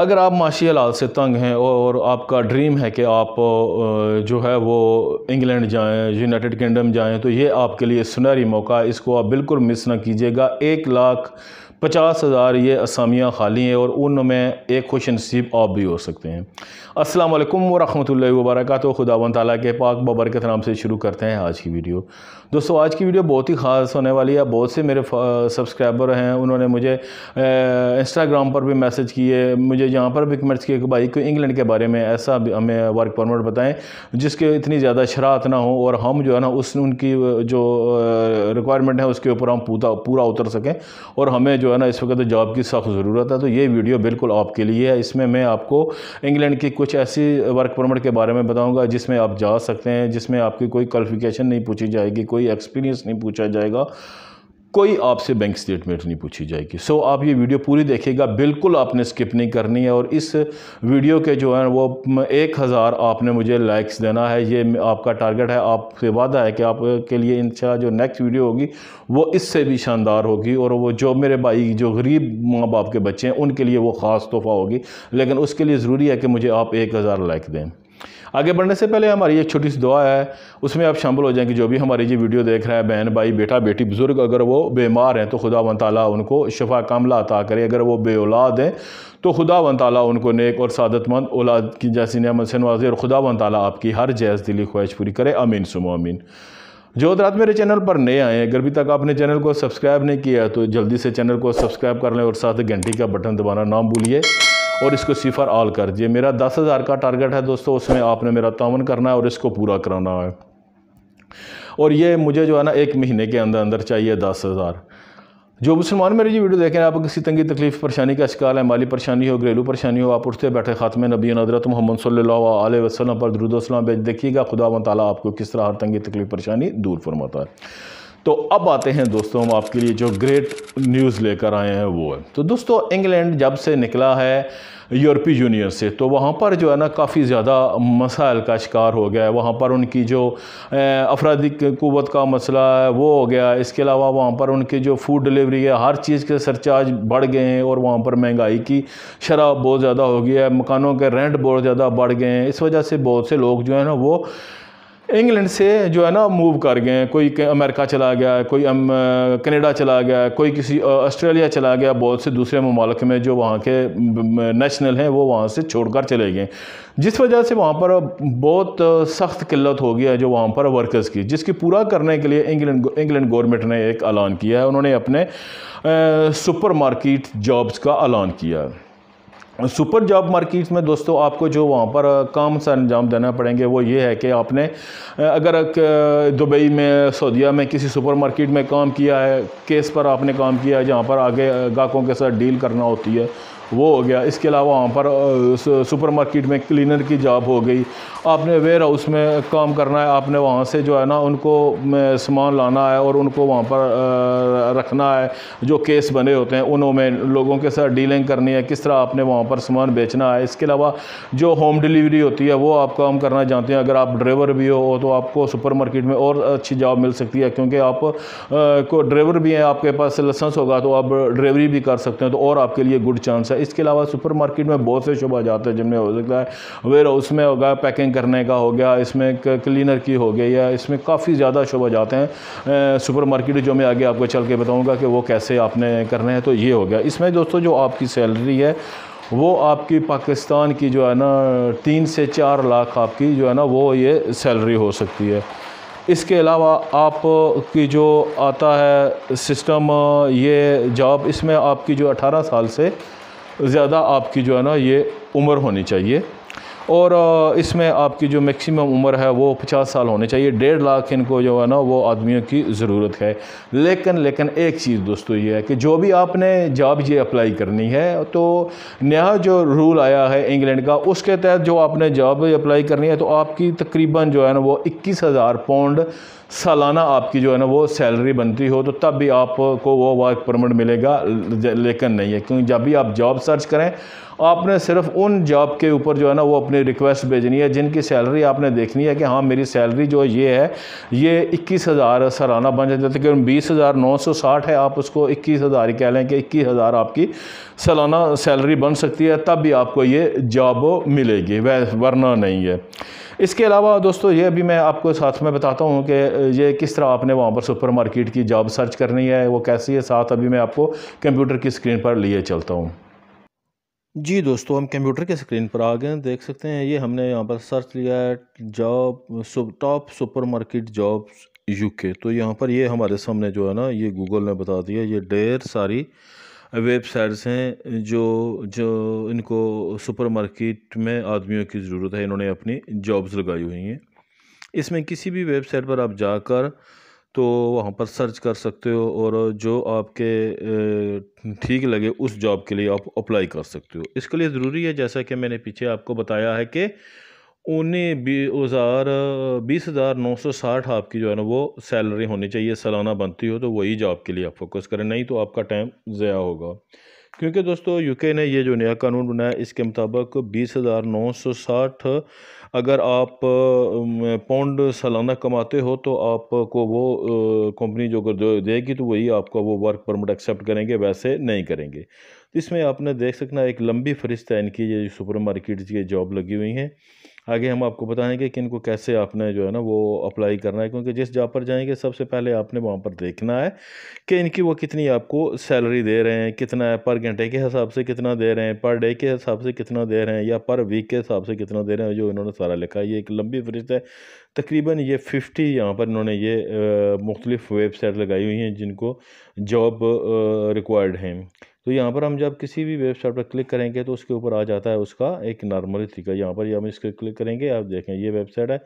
अगर आप माशी हालात से तंग हैं और आपका ड्रीम है कि आप जो है वो इंग्लैंड जाएं यूनाइटेड किंगडम जाएं तो ये आपके लिए सुनहरी मौका है इसको आप बिल्कुल मिस ना कीजिएगा एक लाख पचास हज़ार ये असामियाँ खाली हैं और उनमें एक खुश नसीब आप भी हो सकते हैं अस्सलाम वालेकुम वरहमतुल्लाहि खुदा खुदावन ताला के पाक बबरकत नाम से शुरू करते हैं आज की वीडियो दोस्तों आज की वीडियो बहुत ही ख़ास होने वाली है बहुत से मेरे सब्सक्राइबर हैं उन्होंने मुझे इंस्टाग्राम पर भी मैसेज किए मुझे यहाँ पर भी कमेंट्स किए कि भाई को इंग्लैंड के बारे में ऐसा हमें वर्क परमिट बताएं जिसके इतनी ज़्यादा शरात ना हो और हम जो है ना उस उनकी जो रिक्वायरमेंट है उसके ऊपर हम पूरा उतर सकें और हमें जो है ना इस वक्त जॉब तो की सख्त ज़रूरत है तो ये वीडियो बिल्कुल आपके लिए है इसमें मैं आपको इंग्लैंड की कुछ ऐसी वर्क परमिट के बारे में बताऊँगा जिसमें आप जा सकते हैं जिसमें आपकी कोई क्वालिफिकेशन नहीं पूछी जाएगी कोई एक्सपीरियंस नहीं पूछा जाएगा कोई आपसे बैंक स्टेटमेंट नहीं पूछी जाएगी सो आप ये वीडियो पूरी देखिएगा बिल्कुल आपने स्किप नहीं करनी है और इस वीडियो के जो है वो एक हज़ार आपने मुझे लाइक्स देना है ये आपका टारगेट है आपसे वादा है कि आपके लिए इन जो नेक्स्ट वीडियो होगी वो इससे भी शानदार होगी और वो जो मेरे भाई जो गरीब माँ बाप के बच्चे हैं उनके लिए वो ख़ास तोहफ़ा होगी लेकिन उसके लिए ज़रूरी है कि मुझे आप एक हज़ार लाइक दें आगे बढ़ने से पहले हमारी एक छोटी सी दुआ है उसमें आप शामिल हो जाएंगे जो भी हमारी जी वीडियो देख रहे हैं बहन भाई बेटा बेटी बुज़ुर्ग अगर वो बीमार हैं तो खुदा वन तला उनको शफा कामला अता करे अगर वो बे औलाद हैं तो खुदा वन तला उनको नेक और सदतमंद औलाद की जैसी नमत से नवाजे और खुदा वन तला आपकी हर जैस दिली ख्वाहिश पूरी करे अमीन सुमो अमीन जो हजरात मेरे चैनल पर नए आए हैं अगर अभी तक आपने चैनल को सब्सक्राइब नहीं किया है तो जल्दी से चैनल को सब्सक्राइब कर लें और साथ घंटी का बटन दबाना ना भूलिए और इसको सिफ़र आल कर दिए मेरा दस हज़ार का टारगेट है दोस्तों उसमें आपने मेरा तावन करना है और इसको पूरा कराना है और ये मुझे जो है ना एक महीने के अंदर अंदर चाहिए दस हज़ार जो मुसलमान मेरी ये वीडियो देखें आप किसी तंगी तकलीफ परेशानी का शिकार है माली परेशानी हो घरेलू परेशानी हो आप उठते बैठे खात्मे नबी नदरत मोहम्मद सल्ला वसलम पर दरुदोसलम भेज देखिएगा खुदा वाली आपको किस तरह हर तंगी तकलीफ परेशानी दूर फरमाता है तो अब आते हैं दोस्तों हम आपके लिए जो ग्रेट न्यूज़ लेकर आए हैं वो है तो दोस्तों इंग्लैंड जब से निकला है यूरोपीय यूनियन से तो वहाँ पर जो है ना काफ़ी ज़्यादा मसाइल का शिकार हो गया है वहाँ पर उनकी जो अफराधी क़वत का मसला है वो हो गया इसके अलावा वहाँ पर उनके जो फूड डिलीवरी है हर चीज़ के सरचार्ज बढ़ गए हैं और वहाँ पर महंगाई की शराब बहुत ज़्यादा हो गई है मकानों के रेंट बहुत ज़्यादा बढ़ गए हैं इस वजह से बहुत से लोग जो है ना वो इंग्लैंड से जो है ना मूव कर गए कोई अमेरिका चला गया कोई कनाडा चला गया कोई किसी ऑस्ट्रेलिया चला गया बहुत से दूसरे ममालक में जो वहाँ के नेशनल हैं वो वहाँ से छोड़ कर चले गए जिस वजह से वहाँ पर बहुत सख्त किल्लत हो गया है जो वहाँ पर वर्कर्स की जिसकी पूरा करने के लिए इंग्लैंड इंग्लैंड गवर्नमेंट ने एक ऐलान किया है उन्होंने अपने सुपर जॉब्स का ऐलान किया है सुपर जॉब मार्केट्स में दोस्तों आपको जो वहाँ पर काम सा अंजाम देना पड़ेंगे वो ये है कि आपने अगर दुबई में सऊदीया में किसी सुपर मार्केट में काम किया है केस पर आपने काम किया है जहाँ पर आगे ग्राहकों के साथ डील करना होती है वो हो गया इसके अलावा वहाँ पर सुपर मार्केट में क्लीनर की जॉब हो गई आपने वेयर हाउस में काम करना है आपने वहाँ से जो है ना उनको सामान लाना है और उनको वहाँ पर रखना है जो केस बने होते हैं उन्होंने लोगों के साथ डीलिंग करनी है किस तरह आपने वहाँ पर सामान बेचना है इसके अलावा जो होम डिलीवरी होती है वो आप काम करना जानते हैं अगर आप ड्राइवर भी हो तो आपको सुपर मार्केट में और अच्छी जॉब मिल सकती है क्योंकि आप को ड्राइवर भी हैं आपके पास लाइसेंस होगा तो आप ड्राइवरी भी कर सकते हैं तो और आपके लिए गुड चांस अच्छा इसके अलावा सुपर मार्केट में बहुत से शोबा जाते हैं जिनमें हो सकता है वेयर हाउस में होगा पैकिंग करने का हो गया इसमें क्लीनर की हो गई या इसमें काफ़ी ज़्यादा शोबा जाते हैं सुपर मार्केट जो मैं आगे आपको चल के बताऊँगा कि वो कैसे आपने करना है तो ये हो गया इसमें दोस्तों जो आपकी सैलरी है वो आपकी पाकिस्तान की जो है ना तीन से चार लाख आपकी जो है ना वो ये सैलरी हो सकती है इसके अलावा आप की जो आता है सिस्टम ये जॉब इसमें आपकी जो 18 साल से ज़्यादा आपकी जो है ना ये उम्र होनी चाहिए और इसमें आपकी जो मैक्सिमम उम्र है वो पचास साल होने चाहिए डेढ़ लाख इनको जो है ना वो आदमियों की ज़रूरत है लेकिन लेकिन एक चीज़ दोस्तों ये है कि जो भी आपने जॉब ये अप्लाई करनी है तो नया जो रूल आया है इंग्लैंड का उसके तहत जो आपने जॉब अप्लाई करनी है तो आपकी तकरीबन जो है ना वो इक्कीस हज़ार पाउंड सालाना आपकी जो है ना वो सैलरी बनती हो तो तब भी आपको वो वर्क परमिट मिलेगा लेकिन नहीं है क्योंकि जब भी आप जॉब सर्च करें आपने सिर्फ उन जॉब के ऊपर जो है ना वो अपनी रिक्वेस्ट भेजनी है जिनकी सैलरी आपने देखनी है कि हाँ मेरी सैलरी जो ये है ये इक्कीस हज़ार सालाना बन जाता है तकरीबन बीस हज़ार नौ सौ साठ है आप उसको इक्कीस हज़ार ही कह लें कि इक्कीस हज़ार आपकी सालाना सैलरी बन सकती है तब भी आपको ये जॉब मिलेगी वह वरना नहीं है इसके अलावा दोस्तों ये अभी मैं आपको साथ में बताता हूँ कि ये किस तरह आपने वहाँ पर सुपरमार्केट की जॉब सर्च करनी है वो कैसी है साथ अभी मैं आपको कंप्यूटर की स्क्रीन पर लिए चलता हूँ जी दोस्तों हम कंप्यूटर के स्क्रीन पर आ गए देख सकते हैं ये हमने यहाँ पर सर्च लिया है जॉब सुप, टॉप सुपरमार्केट जॉब्स यूके तो यहाँ पर ये हमारे सामने जो है ना ये गूगल ने बता दिया ये ढेर सारी वेबसाइट्स हैं जो जो इनको सुपरमार्केट में आदमियों की ज़रूरत है इन्होंने अपनी जॉब्स लगाई हुई हैं इसमें किसी भी वेबसाइट पर आप जाकर तो वहाँ पर सर्च कर सकते हो और जो आपके ठीक लगे उस जॉब के लिए आप अप्लाई कर सकते हो इसके लिए ज़रूरी है जैसा कि मैंने पीछे आपको बताया है कि उन्हें बी हज़ार बीस हज़ार नौ सौ साठ आपकी जो है ना वो सैलरी होनी चाहिए सालाना बनती हो तो वही जॉब के लिए आप फोकस करें नहीं तो आपका टाइम ज़ाया होगा क्योंकि दोस्तों यूके ने ये जो नया कानून बनाया इसके मुताबिक बीस हज़ार नौ सौ साठ अगर आप पाउंड सालाना कमाते हो तो आपको वो कंपनी जो देगी तो वही आपका वो वर्क परमिट एक्सेप्ट करेंगे वैसे नहीं करेंगे तो इसमें आपने देख सकना एक लंबी फहरिस्त है इनकी ये सुपर मार्केट की जॉब लगी हुई हैं आगे हम आपको बताएंगे कि इनको कैसे आपने जो है ना वो अप्लाई करना है क्योंकि जिस जॉब पर जाएंगे सबसे पहले आपने वहाँ पर देखना है कि इनकी वो कितनी आपको सैलरी दे रहे हैं कितना है पर घंटे के हिसाब से कितना दे रहे हैं पर डे के हिसाब से कितना दे रहे हैं या पर वीक के हिसाब से कितना दे रहे हैं जो इन्होंने सारा लिखा है ये एक लंबी फहरिस्त है तकरीबन ये फ़िफ्टी यहाँ पर इन्होंने ये मुख्तलिफ़ वेबसाइट लगाई हुई हैं जिनको जॉब रिक्वायर्ड हैं तो यहाँ पर हम जब किसी भी वेबसाइट पर क्लिक करेंगे तो उसके ऊपर आ जाता है उसका एक नॉर्मली तरीका यहाँ पर हम इसके क्लिक करेंगे आप देखें ये वेबसाइट है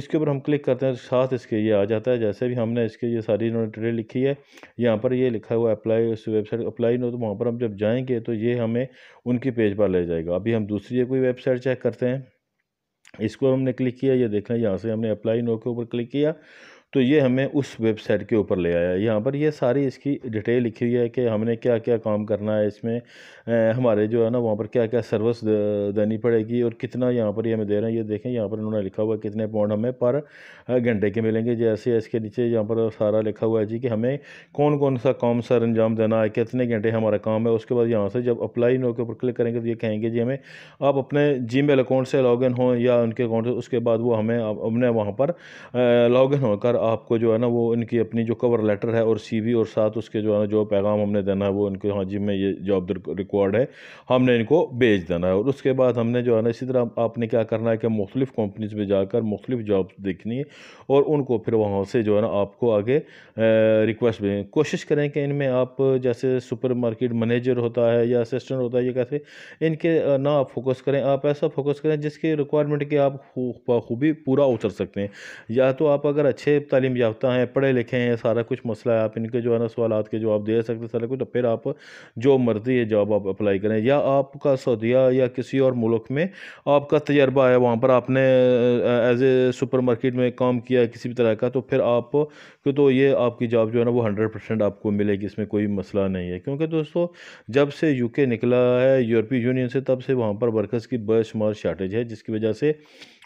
इसके ऊपर हम क्लिक करते हैं साथ इसके ये आ जाता है जैसे भी हमने इसके ये सारी इन्होंने डिटेल लिखी है यहाँ पर ये लिखा हुआ अप्लाई उस वेबसाइट अप्लाई नो तो वहाँ पर हम जब जाएँगे तो ये हमें उनकी पेज पर ले जाएगा अभी हम दूसरी कोई वेबसाइट चेक करते हैं इसको हमने क्लिक किया ये देख लें यहाँ से हमने अप्लाई नो के ऊपर क्लिक किया तो ये हमें उस वेबसाइट के ऊपर ले आया यहाँ पर ये सारी इसकी डिटेल लिखी हुई है कि हमने क्या क्या काम करना है इसमें हमारे जो है ना वहाँ पर क्या क्या सर्विस देनी पड़ेगी और कितना यहाँ पर ये हमें दे रहे हैं ये देखें यहाँ पर उन्होंने लिखा हुआ है कितने पाउंड हमें पर घंटे के मिलेंगे जैसे इसके नीचे यहाँ पर सारा लिखा हुआ है जी कि हमें कौन कौन सा काम सर अंजाम देना है कितने घंटे हमारा काम है उसके बाद यहाँ से जब अप्लाई नो के ऊपर क्लिक करेंगे तो ये कहेंगे जी हमें आप अपने जी अकाउंट से लॉग हों या उनके अकाउंट से उसके बाद वो हमें अपने वहाँ पर लॉगिन होकर आपको जो है ना वो इनकी अपनी जो कवर लेटर है और सीवी और साथ उसके जो है ना जो पैगाम हमने देना है वो इनके हाँ जी में ये जॉब रिकॉर्ड है हमने इनको भेज देना है और उसके बाद हमने जो है ना इसी तरह आपने क्या करना है कि मुख्तलिफ़ कंपनीज में जाकर मुख्तलिफ जॉब देखनी है और उनको फिर वहाँ से जो है ना आपको आगे रिक्वेस्ट भेजें कोशिश करें कि इनमें आप जैसे सुपर मार्केट मैनेजर होता है या असिस्टेंट होता है या कैसे इनके ना आप फोकस करें आप ऐसा फोकस करें जिसके रिक्वायरमेंट के आप खूबी पूरा उतर सकते हैं या तो आप अगर अच्छे तलीम याफ्ता हैं पढ़े लिखे हैं सारा कुछ मसला है आप इनके जो है ना सवाल के जवाब दे सकते सारा कुछ तो फिर आप जो मर्ज़ी है जॉब आप अप्लाई करें या आपका सऊदिया या किसी और मुल्क में आपका तजर्बा है वहाँ पर आपने एज ए सुपर मार्केट में काम किया किसी भी तरह का तो फिर आप तो ये आपकी जॉब जो है ना वो हंड्रेड परसेंट आपको मिलेगी इसमें कोई मसला नहीं है क्योंकि दोस्तों जब से यूके निकला है यूरोपीय यूनियन से तब से वहाँ पर वर्कर्स की बेशुमार शार्टेज है जिसकी वजह से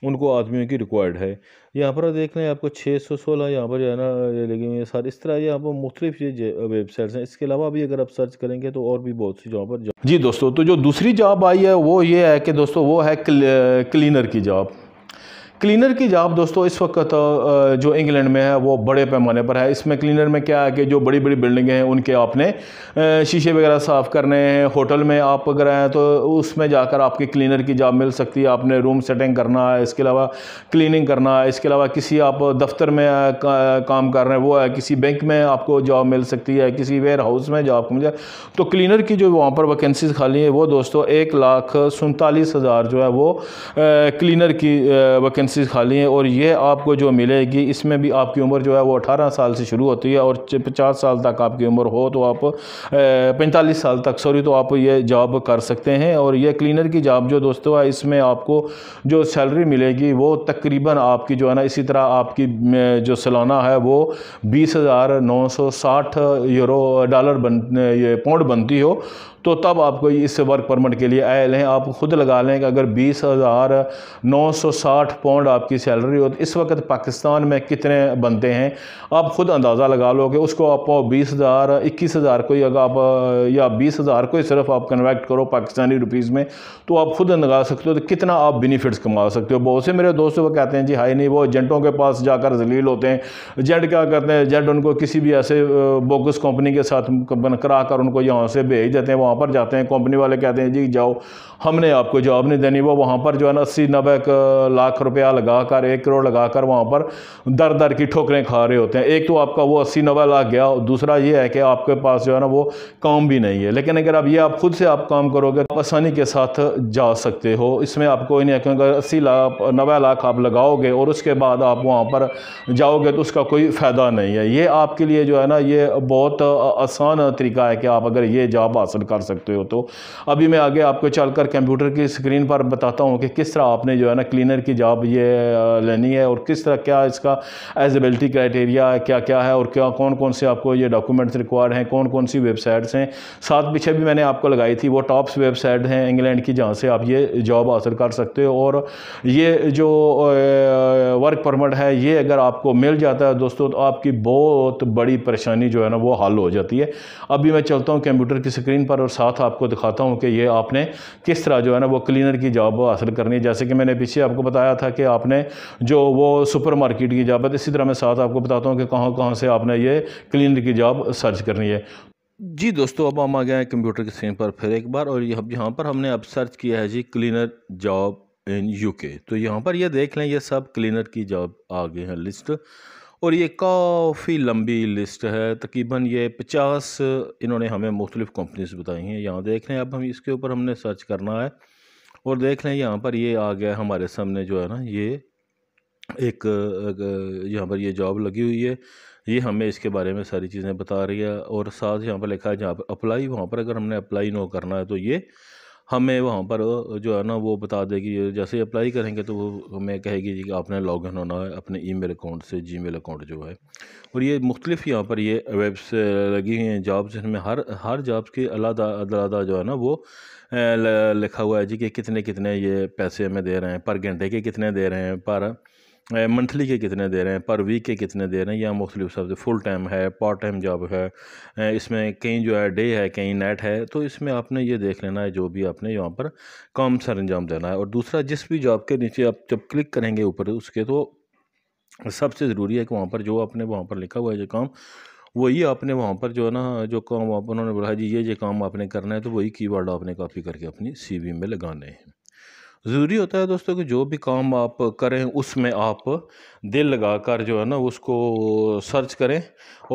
उनको आदमियों की रिक्वायर्ड है यहाँ पर देख रहे हैं आपको छः सौ सोलह यहाँ पर जो है ना लगे हुए हैं सर इस तरह यहाँ पर मुख्तलिफ वेबसाइट्स हैं इसके अलावा भी अगर आप सर्च करेंगे तो और भी बहुत सी जॉब पर जी दोस्तों तो जो दूसरी जॉब आई है वो ये है कि दोस्तों वो है क्लीनर की जॉब क्लीनर की जॉब दोस्तों इस वक्त जो इंग्लैंड में है वो बड़े पैमाने पर है इसमें क्लीनर में क्या है कि जो बड़ी बड़ी बिल्डिंगें हैं उनके आपने शीशे वगैरह साफ़ करने हैं होटल में आप अगर आएँ तो उसमें जाकर आपके क्लीनर की जॉब मिल सकती है आपने रूम सेटिंग करना है इसके अलावा क्लीनिंग करना है इसके अलावा किसी आप दफ्तर में का, काम कर रहे हैं वो है किसी बैंक में आपको जॉब मिल सकती है किसी वेयर हाउस में जॉब मिल जाए तो क्लीनर की जो वहाँ पर वैकेंसीज खाली है वो दोस्तों एक लाख हज़ार जो है वो क्लीनर की वैकेंसी वैकेंसी खाली हैं और ये आपको जो मिलेगी इसमें भी आपकी उम्र जो है वो अठारह साल से शुरू होती है और पचास साल तक आपकी उम्र हो तो आप पैंतालीस साल तक सॉरी तो आप ये जॉब कर सकते हैं और ये क्लीनर की जॉब जो दोस्तों है इसमें आपको जो सैलरी मिलेगी वो तकरीबन आपकी जो है ना इसी तरह आपकी जो सालाना है वो बीस हज़ार नौ सौ साठ यूरो डॉलर बन ये पौंड बनती हो तो तब आपको इस वर्क परमिट के लिए आए हैं आप खुद लगा लें कि अगर बीस हज़ार नौ सौ साठ पाउंड आपकी सैलरी हो तो इस वक्त पाकिस्तान में कितने बनते हैं आप खुद अंदाज़ा लगा लो कि उसको आप बीस हज़ार इक्कीस हज़ार को अगर आप या बीस हज़ार को ही सिर्फ आप कन्वर्ट करो पाकिस्तानी रुपीज़ में तो आप खुद लगा सकते हो तो कितना आप बेनिफिट्स कमा सकते हो बहुत से मेरे दोस्त वो कहते हैं जी हाई नहीं वो एजेंटों के पास जाकर जलील होते हैं एजेंट क्या करते हैं एजेंट उनको किसी भी ऐसे बोगस कंपनी के साथ करा कर उनको यहाँ से भेज देते हैं वहाँ पर जाते हैं कंपनी वाले कहते हैं जी जाओ हमने आपको जॉब नहीं देनी वो वहाँ पर जो है ना अस्सी नब्बे लाख रुपया लगा कर एक करोड़ लगा कर वहाँ पर दर दर की ठोकरें खा रहे होते हैं एक तो आपका वो अस्सी नब्बे लाख गया दूसरा ये है कि आपके पास जो है ना वो काम भी नहीं है लेकिन अगर आप ये आप खुद से आप काम करोगे तो आसानी के साथ जा सकते हो इसमें आपको नहीं है क्योंकि अस्सी लाख नब्बे लाख आप लगाओगे और उसके बाद आप वहाँ पर जाओगे तो उसका कोई फ़ायदा नहीं है ये आपके लिए जो है ना ये बहुत आसान तरीका है कि आप अगर ये जॉब हासिल कर कर सकते हो तो अभी मैं आगे आपको चल कर कंप्यूटर की स्क्रीन पर बताता हूँ कि किस तरह आपने जो है ना क्लीनर की जॉब ये लेनी है और किस तरह क्या इसका एजबिलिटी क्राइटेरिया क्या क्या है और क्या कौन कौन से आपको ये डॉक्यूमेंट्स रिक्वायर्ड हैं कौन कौन सी वेबसाइट्स हैं साथ पीछे भी मैंने आपको लगाई थी वो टॉप्स वेबसाइट हैं इंग्लैंड की जहाँ से आप ये जॉब हासिल कर सकते हो और ये जो वर्क परमिट है ये अगर आपको मिल जाता है दोस्तों तो आपकी बहुत बड़ी परेशानी जो है ना वो हल हो जाती है अभी मैं चलता हूँ कंप्यूटर की स्क्रीन पर और साथ आपको दिखाता हूँ कि ये आपने किस तरह जो है ना वो क्लीनर की जॉब हासिल करनी है जैसे कि मैंने पीछे आपको बताया था कि आपने जो वो सुपर मार्केट की जॉब है इसी तरह मैं साथ आपको बताता हूँ कि कहाँ कहाँ से आपने ये क्लीनर की जॉब सर्च करनी है जी दोस्तों अब हम आ गए हैं कंप्यूटर की स्क्रीन पर फिर एक बार और ये यहाँ पर हमने अब सर्च किया है जी क्लीनर जॉब इन यूके तो यहाँ पर ये देख लें ये सब क्लीनर की जॉब आ गए हैं लिस्ट और ये काफ़ी लंबी लिस्ट है तकरीबन ये पचास इन्होंने हमें मुख्तलिफ़ कंपनीज बताई हैं यहाँ देख लें अब हम इसके ऊपर हमने सर्च करना है और देख लें यहाँ पर ये आ गया हमारे सामने जो है ना ये एक यहाँ पर ये जॉब लगी हुई है ये हमें इसके बारे में सारी चीज़ें बता रही है और साथ यहाँ पर लिखा है जहाँ पर अप्लाई वहाँ पर अगर हमने अप्लाई नो करना है तो ये हमें वहाँ पर जो है ना वो बता देगी जैसे अप्लाई करेंगे तो वो हमें कहेगी जी कि आपने लॉगिन होना है अपने ईमेल अकाउंट से जीमेल अकाउंट जो है और ये मुख्तलिफ यहाँ पर ये वेब्स लगी हुई हैं जॉब्स इनमें हर हर जॉब्स के अलादा अलादा जो है ना वो लिखा हुआ है जी कि कितने कितने ये पैसे हमें दे रहे हैं पर घंटे के कितने दे रहे हैं पर मंथली के कितने दे रहे हैं पर वीक के कितने दे रहे हैं या मुख्तलिफ सबसे फुल टाइम है पार्ट टाइम जॉब है इसमें कहीं जो है डे है कहीं नाइट है तो इसमें आपने ये देख लेना है जो भी आपने यहाँ पर काम सर अंजाम देना है और दूसरा जिस भी जॉब के नीचे आप जब क्लिक करेंगे ऊपर उसके तो सबसे ज़रूरी है कि वहाँ पर जो आपने वहाँ पर लिखा हुआ है जो काम वही आपने वहाँ पर जो है ना जो काम आप उन्होंने बोला जी ये ये काम आपने करना है तो वही कीवर्ड आपने कॉपी करके अपनी सीवी में लगाने हैं ज़रूरी होता है दोस्तों कि जो भी काम आप करें उसमें आप दिल लगा कर जो है ना उसको सर्च करें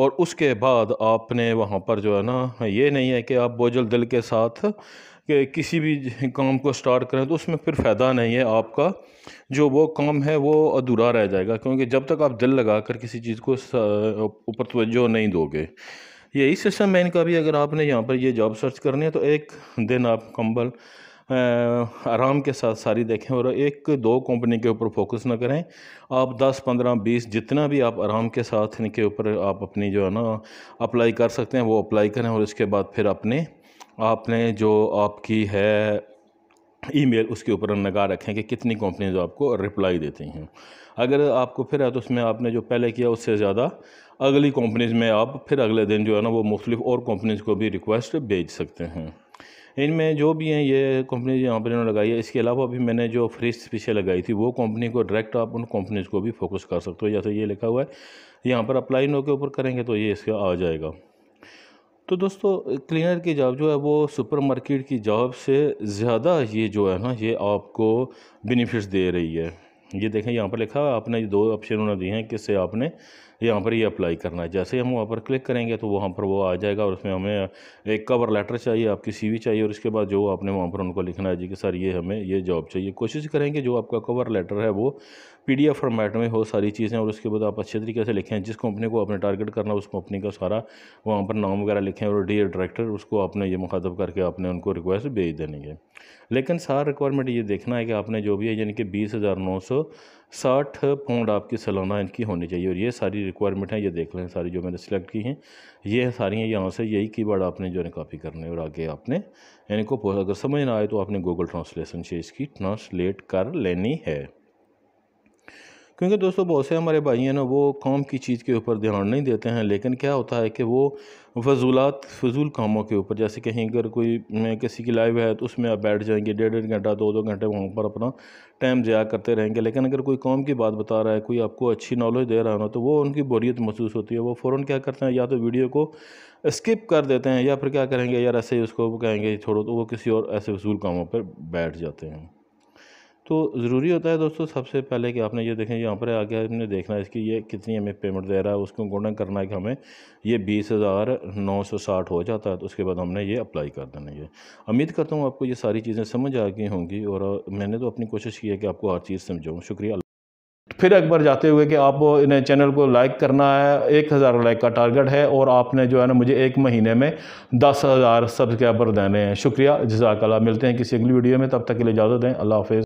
और उसके बाद आपने वहाँ पर जो है ना ये नहीं है कि आप बोझल दिल के साथ कि किसी भी काम को स्टार्ट करें तो उसमें फिर फ़ायदा नहीं है आपका जो वो काम है वो अधूरा रह जाएगा क्योंकि जब तक आप दिल लगा कर किसी चीज़ को ऊपर तोज्जो नहीं दोगे यही सिस्टम है इनका भी अगर आपने यहाँ पर ये जॉब सर्च करनी है तो एक दिन आप कंबल आराम के साथ सारी देखें और एक दो कंपनी के ऊपर फोकस ना करें आप 10 15 20 जितना भी आप आराम के साथ इनके ऊपर आप अपनी जो है ना अप्लाई कर सकते हैं वो अप्लाई करें और इसके बाद फिर अपने आपने जो आपकी है ईमेल उसके ऊपर नगा रखें कि कितनी कंपनीज आपको रिप्लाई देती हैं अगर आपको फिर है तो उसमें आपने जो पहले किया उससे ज़्यादा अगली कंपनीज में आप फिर अगले दिन जो है ना वो मुख्तलिफ और कंपनीज को भी रिक्वेस्ट भेज सकते हैं इनमें जो भी हैं ये कंपनी यहाँ पर इन्होंने लगाई है इसके अलावा भी मैंने जो फ्रिज पीछे लगाई थी वो कंपनी को डायरेक्ट आप उन कंपनीज को भी फोकस कर सकते हो जैसे ये लिखा हुआ है यहाँ पर अप्लाई नो के ऊपर करेंगे तो ये इसका आ जाएगा तो दोस्तों क्लीनर की जॉब जो है वो सुपरमार्केट की जॉब से ज़्यादा ये जो है ना ये आपको बेनिफिट्स दे रही है ये देखें यहाँ पर लिखा आपने दो ऑप्शन उन्होंने दिए हैं किससे आपने यहाँ पर ये अप्लाई करना है जैसे हम वहाँ पर क्लिक करेंगे तो वहाँ पर वो आ जाएगा और उसमें हमें एक कवर लेटर चाहिए आपकी सी चाहिए और उसके बाद जो आपने वहाँ पर उनको लिखना है जी कि सर ये हमें ये जॉब चाहिए कोशिश करेंगे जो आपका कवर लेटर है वो पी फॉर्मेट में हो सारी चीज़ें और उसके बाद आप अच्छे तरीके से लिखें जिस कंपनी को आपने टारगेट करना उस कंपनी का सारा वहाँ पर नाम वगैरह लिखें और डी डायरेक्टर उसको आपने ये मुखातब करके आपने उनको रिक्वेस्ट भेज देनी है लेकिन सारा रिक्वायरमेंट ये देखना है कि आपने जो भी है यानी कि बीस हज़ार नौ सौ साठ पाउंड आपकी सालाना इनकी होनी चाहिए और ये सारी रिक्वायरमेंट हैं ये देख लें सारी जो मैंने सेलेक्ट की हैं ये सारी हैं यहाँ से यही कीवर्ड आपने जो है कॉपी करने और आगे आपने इनको अगर समझ ना आए तो आपने गूगल ट्रांसलेशन से इसकी ट्रांसलेट कर लेनी है क्योंकि दोस्तों बहुत से हमारे भाई हैं ना वो कौम की चीज़ के ऊपर ध्यान नहीं देते हैं लेकिन क्या होता है कि वो फजूलत फजूल कामों के ऊपर जैसे कहीं अगर कोई किसी की लाइव है तो उसमें आप बैठ जाएंगे डेढ़ डेढ़ घंटा दो दो घंटे वहाँ पर अपना टाइम ज़ाया करते रहेंगे लेकिन अगर कोई कौम की बात बता रहा है कोई आपको अच्छी नॉलेज दे रहा है ना तो वो उनकी बोरियत महसूस होती है वो फ़ौर क्या करते हैं या तो वीडियो को स्किप कर देते हैं या फिर क्या करेंगे यार ऐसे ही उसको कहेंगे छोड़ो तो वो किसी और ऐसे फजूल कामों पर बैठ जाते हैं तो ज़रूरी होता है दोस्तों सबसे पहले कि आपने ये देखें यहाँ पर आगे हमने देखना है इसकी ये कितनी हमें पेमेंट दे रहा है उसको गुणा करना है कि हमें ये बीस हज़ार नौ सौ साठ हो जाता है तो उसके बाद हमने ये अप्लाई कर देना है उम्मीद करता हूँ आपको ये सारी चीज़ें समझ आ गई होंगी और मैंने तो अपनी कोशिश की है कि आपको हर चीज़ समझाऊँ शुक्रिया फिर एक बार जाते हुए कि आप इन्हें चैनल को लाइक करना है एक हज़ार लाइक का टारगेट है और आपने जो है ना मुझे एक महीने में दस हज़ार सब्सक्राइबर देने हैं शुक्रिया जजाकला मिलते हैं किसी अगली वीडियो में तब तक के लिए इजाज़त दें अल्लाह हाफिज़